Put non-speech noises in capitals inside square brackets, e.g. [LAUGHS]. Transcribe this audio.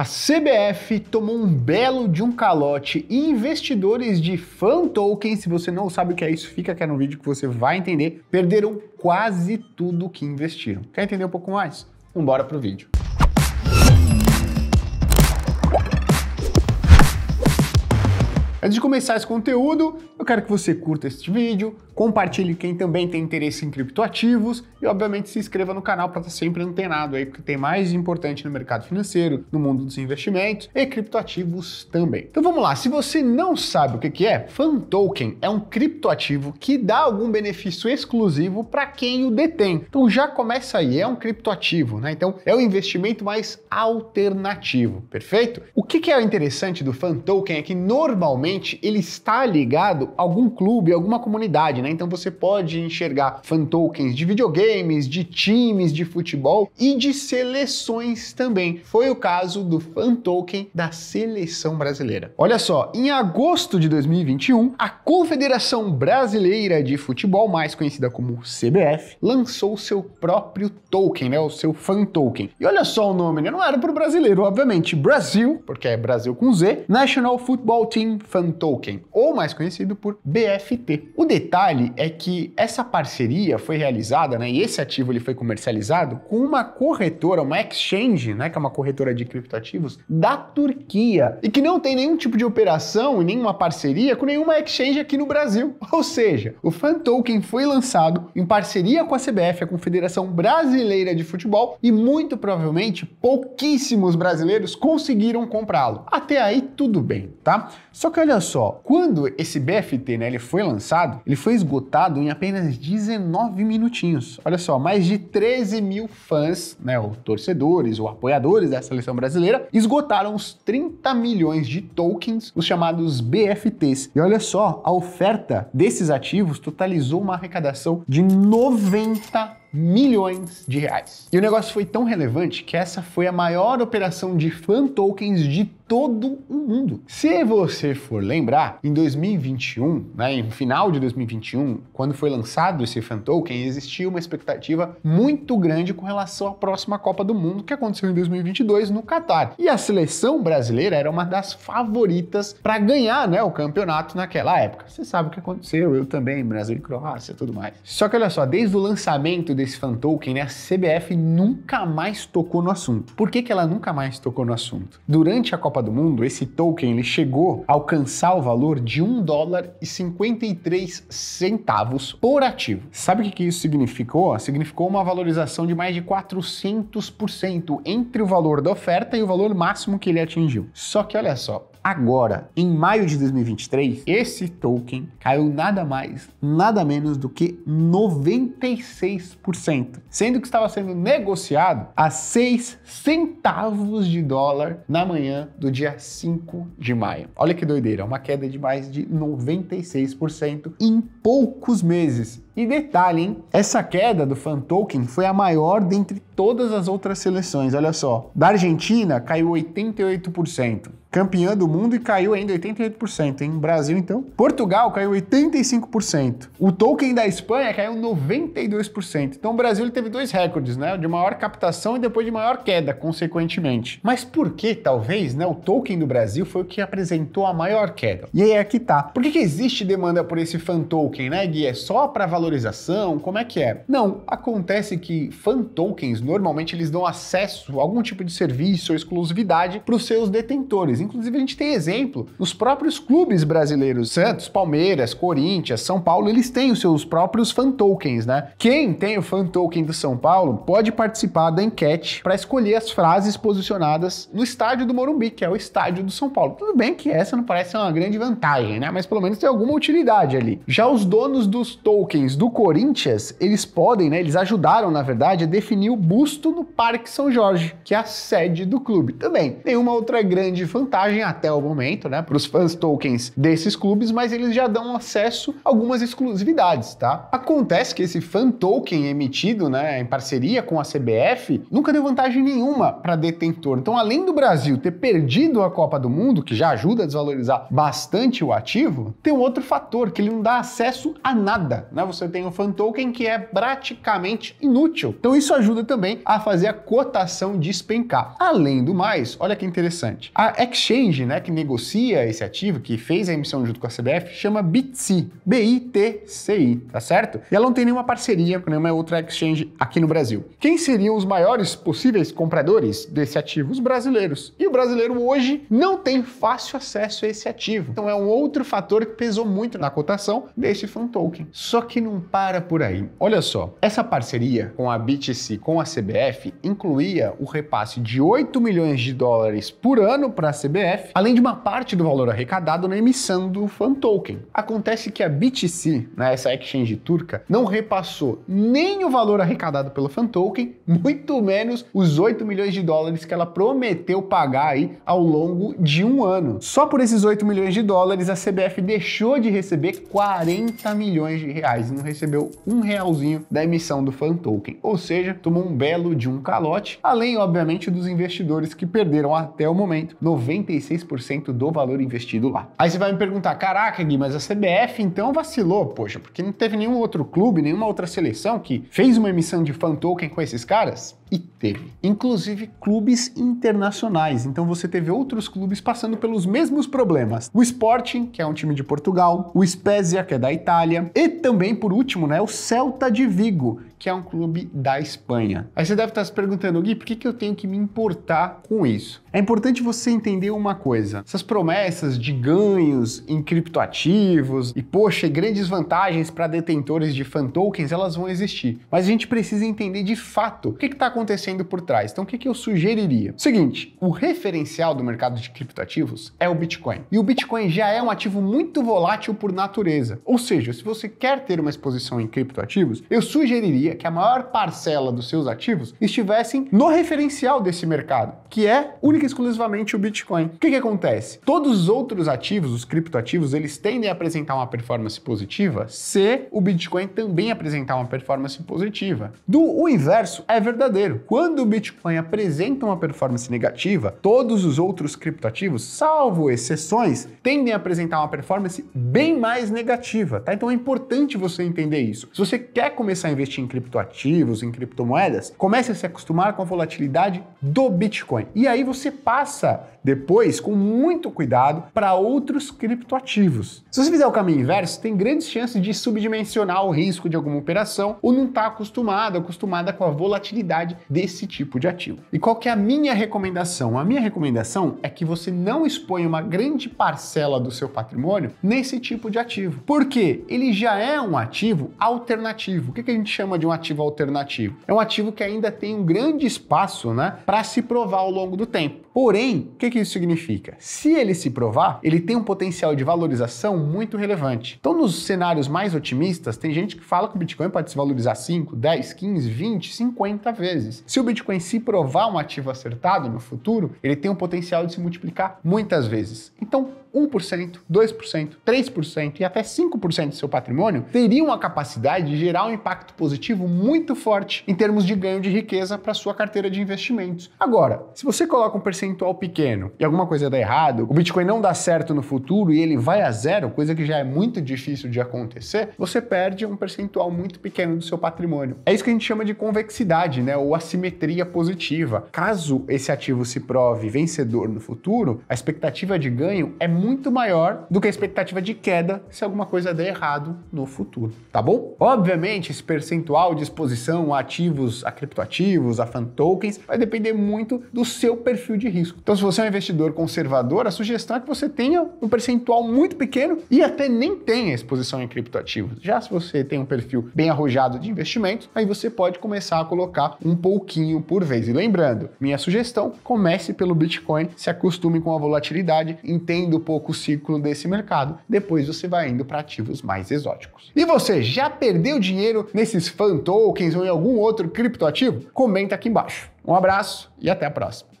A CBF tomou um belo de um calote e investidores de fan token, se você não sabe o que é isso, fica aqui no vídeo que você vai entender, perderam quase tudo que investiram. Quer entender um pouco mais? Vambora pro vídeo. Antes de começar esse conteúdo, eu quero que você curta este vídeo, compartilhe quem também tem interesse em criptoativos e, obviamente, se inscreva no canal para estar tá sempre antenado aí, porque tem mais importante no mercado financeiro, no mundo dos investimentos e criptoativos também. Então vamos lá, se você não sabe o que, é, Fan Token é um criptoativo que dá algum benefício exclusivo para quem o detém. Então já começa aí, é um criptoativo, né? Então é o investimento mais alternativo, perfeito? O que, é interessante do Fan Token é que normalmente ele está ligado a algum clube, alguma comunidade, né? né? Então você pode enxergar fan tokens de videogames, de times de futebol e de seleções também. Foi o caso do fan token da seleção brasileira. Olha só, em agosto de 2021, a Confederação Brasileira de Futebol, mais conhecida como CBF, lançou o seu próprio token, né? O seu fan token. E olha só o nome, né? Não era para o brasileiro, obviamente. Brasil, porque é Brasil com Z, National Football Team Fan Token, ou mais conhecido por BFT. O detalhe detalhe é que essa parceria foi realizada, né, e esse ativo ele foi comercializado com uma corretora, uma exchange, né, que é uma corretora de criptoativos da Turquia e que não tem nenhum tipo de operação e nenhuma parceria com nenhuma exchange aqui no Brasil. [LAUGHS] Ou seja, o Fan Token foi lançado em parceria com a CBF, a Confederação Brasileira de Futebol, e muito provavelmente pouquíssimos brasileiros conseguiram comprá-lo. Até aí tudo bem, tá? Só que olha só, quando esse BFT, né, ele foi lançado, ele foi esgotado esgotado em apenas 19 minutinhos. Olha só, mais de 13 mil fãs, né, ou torcedores, ou apoiadores da seleção brasileira, esgotaram os 30 milhões de tokens, os chamados BFTs. E olha só, a oferta desses ativos totalizou uma arrecadação de 90 milhões de reais. E o negócio foi tão relevante que essa foi a maior operação de fan tokens de todo o mundo. Se você for lembrar, em 2021, né, em final de 2021, quando foi lançado esse fan token, existia uma expectativa muito grande com relação à próxima Copa do Mundo que aconteceu em 2022 no Catar. E a seleção brasileira era uma das favoritas para ganhar, né, o campeonato naquela época. Você sabe o que aconteceu, eu também, Brasil e Croácia, tudo mais. Só que olha só, desde o lançamento desse fan token, né, a CBF nunca mais tocou no assunto. Por que, que ela nunca mais tocou no assunto? Durante a Copa do Mundo, esse token ele chegou a alcançar o valor de 1 dólar e 53 centavos por ativo. Sabe o que, que isso significou? Significou uma valorização de mais de 400% entre o valor da oferta e o valor máximo que ele atingiu. Só que olha só, Agora, em maio de 2023, esse token caiu nada mais, nada menos do que 96%, sendo que estava sendo negociado a 6 centavos de dólar na manhã do dia 5 de maio. Olha que doideira, uma queda de mais de 96% em poucos meses. E detalhe, hein? Essa queda do fan token foi a maior dentre todas as outras seleções. Olha só, da Argentina caiu 88% campeã do mundo e caiu ainda 88%, em Brasil, então. Portugal caiu 85%. O token da Espanha caiu 92%. Então o Brasil teve dois recordes, né? De maior captação e depois de maior queda, consequentemente. Mas por que, talvez, né? O token do Brasil foi o que apresentou a maior queda. E aí é que tá. Por que, que existe demanda por esse fan token, né, Gui? É só para valorização? Como é que é? Não, acontece que fan tokens, normalmente, eles dão acesso a algum tipo de serviço ou exclusividade para os seus detentores. Inclusive, a gente tem exemplo dos próprios clubes brasileiros. Santos, Palmeiras, Corinthians, São Paulo, eles têm os seus próprios fan tokens, né? Quem tem o fan token do São Paulo pode participar da enquete para escolher as frases posicionadas no estádio do Morumbi, que é o estádio do São Paulo. Tudo bem que essa não parece uma grande vantagem, né? Mas pelo menos tem alguma utilidade ali. Já os donos dos tokens do Corinthians, eles podem, né? Eles ajudaram, na verdade, a definir o busto no Parque São Jorge, que é a sede do clube. Também, nenhuma outra grande fan vantagem até o momento, né, para os fãs tokens desses clubes, mas eles já dão acesso a algumas exclusividades, tá? Acontece que esse fan token emitido, né, em parceria com a CBF, nunca deu vantagem nenhuma para detentor. Então, além do Brasil ter perdido a Copa do Mundo, que já ajuda a desvalorizar bastante o ativo, tem um outro fator que ele não dá acesso a nada, né? Você tem o um fan token que é praticamente inútil. Então, isso ajuda também a fazer a cotação despencar. Além do mais, olha que interessante. A X exchange né, que negocia esse ativo, que fez a emissão junto com a CBF, chama BITCI, B-I-T-C-I, tá certo? E ela não tem nenhuma parceria com nenhuma outra exchange aqui no Brasil. Quem seriam os maiores possíveis compradores desse ativo? Os brasileiros. E o brasileiro hoje não tem fácil acesso a esse ativo. Então é um outro fator que pesou muito na cotação desse fan token. Só que não para por aí. Olha só, essa parceria com a BTC com a CBF incluía o repasse de 8 milhões de dólares por ano para a CBF CBF, além de uma parte do valor arrecadado na emissão do fan token. Acontece que a BTC, né, essa exchange turca, não repassou nem o valor arrecadado pelo fan token, muito menos os 8 milhões de dólares que ela prometeu pagar aí ao longo de um ano. Só por esses 8 milhões de dólares, a CBF deixou de receber 40 milhões de reais e não recebeu um realzinho da emissão do fan token. Ou seja, tomou um belo de um calote, além, obviamente, dos investidores que perderam até o momento 90 86% do valor investido lá. Aí você vai me perguntar: caraca, Gui, mas a CBF então vacilou, poxa, porque não teve nenhum outro clube, nenhuma outra seleção que fez uma emissão de fan token com esses caras? E teve. Inclusive clubes internacionais. Então você teve outros clubes passando pelos mesmos problemas. O Sporting, que é um time de Portugal, o Spezia, que é da Itália, e também, por último, né, o Celta de Vigo, que é um clube da Espanha. Aí você deve estar se perguntando, Gui, por que, que eu tenho que me importar com isso? É importante você entender uma coisa: essas promessas de ganhos em criptoativos e, poxa, grandes vantagens para detentores de fan tokens, elas vão existir. Mas a gente precisa entender de fato o que está acontecendo por trás. Então, o que, que eu sugeriria? Seguinte, o referencial do mercado de criptoativos é o Bitcoin. E o Bitcoin já é um ativo muito volátil por natureza. Ou seja, se você quer ter uma exposição em criptoativos, eu sugeriria queria que a maior parcela dos seus ativos estivessem no referencial desse mercado, que é única e exclusivamente o Bitcoin. O que, que acontece? Todos os outros ativos, os criptoativos, eles tendem a apresentar uma performance positiva se o Bitcoin também apresentar uma performance positiva. Do o inverso é verdadeiro. Quando o Bitcoin apresenta uma performance negativa, todos os outros criptoativos, salvo exceções, tendem a apresentar uma performance bem mais negativa, tá? Então é importante você entender isso. Se você quer começar a investir em criptoativos, em criptomoedas, comece a se acostumar com a volatilidade do Bitcoin. E aí você passa depois com muito cuidado para outros criptoativos. Se você fizer o caminho inverso, tem grandes chances de subdimensionar o risco de alguma operação ou não estar tá acostumado, acostumada com a volatilidade desse tipo de ativo. E qual que é a minha recomendação? A minha recomendação é que você não exponha uma grande parcela do seu patrimônio nesse tipo de ativo, porque ele já é um ativo alternativo. O que, que a gente chama de um ativo alternativo. É um ativo que ainda tem um grande espaço né, para se provar ao longo do tempo. Porém, o que, que isso significa? Se ele se provar, ele tem um potencial de valorização muito relevante. Então, nos cenários mais otimistas, tem gente que fala que o Bitcoin pode se valorizar 5, 10, 15, 20, 50 vezes. Se o Bitcoin se provar um ativo acertado no futuro, ele tem um potencial de se multiplicar muitas vezes. Então, 1%, 2%, 3% e até 5% do seu patrimônio teriam a capacidade de gerar um impacto positivo muito forte em termos de ganho de riqueza para sua carteira de investimentos. Agora, se você coloca um percentual percentual pequeno e alguma coisa dá errado, o Bitcoin não dá certo no futuro e ele vai a zero, coisa que já é muito difícil de acontecer, você perde um percentual muito pequeno do seu patrimônio. É isso que a gente chama de convexidade, né? Ou assimetria positiva. Caso esse ativo se prove vencedor no futuro, a expectativa de ganho é muito maior do que a expectativa de queda se alguma coisa der errado no futuro, tá bom? Obviamente, esse percentual de exposição a ativos, a criptoativos, a fan tokens, vai depender muito do seu perfil de risco risco. Então, se você é um investidor conservador, a sugestão é que você tenha um percentual muito pequeno e até nem tenha exposição em criptoativos. Já se você tem um perfil bem arrojado de investimentos, aí você pode começar a colocar um pouquinho por vez. E lembrando, minha sugestão, comece pelo Bitcoin, se acostume com a volatilidade, entenda um pouco o ciclo desse mercado, depois você vai indo para ativos mais exóticos. E você já perdeu dinheiro nesses fan tokens ou em algum outro criptoativo? Comenta aqui embaixo. Um abraço e até a próxima.